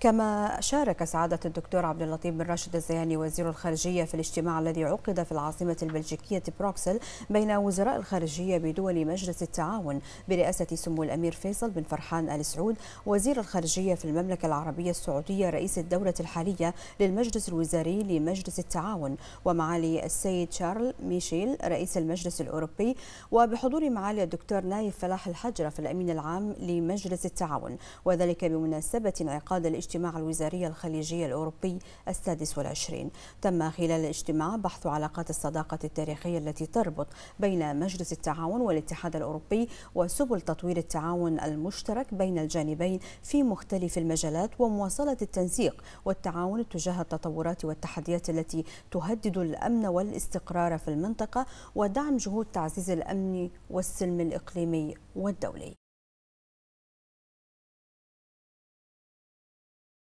كما شارك سعادة الدكتور عبد اللطيف بن راشد الزياني وزير الخارجية في الاجتماع الذي عقد في العاصمة البلجيكية بروكسل بين وزراء الخارجية بدول مجلس التعاون برئاسة سمو الأمير فيصل بن فرحان آل سعود وزير الخارجية في المملكة العربية السعودية رئيس الدولة الحالية للمجلس الوزاري لمجلس التعاون ومعالي السيد شارل ميشيل رئيس المجلس الأوروبي وبحضور معالي الدكتور نايف فلاح الحجرة في الأمين العام لمجلس التعاون وذلك بمناسبة انعقاد الاجتماع الاجتماع الوزاري الخليجي الأوروبي السادس والعشرين تم خلال الاجتماع بحث علاقات الصداقة التاريخية التي تربط بين مجلس التعاون والاتحاد الأوروبي وسبل تطوير التعاون المشترك بين الجانبين في مختلف المجالات ومواصلة التنسيق والتعاون تجاه التطورات والتحديات التي تهدد الأمن والاستقرار في المنطقة ودعم جهود تعزيز الأمن والسلم الإقليمي والدولي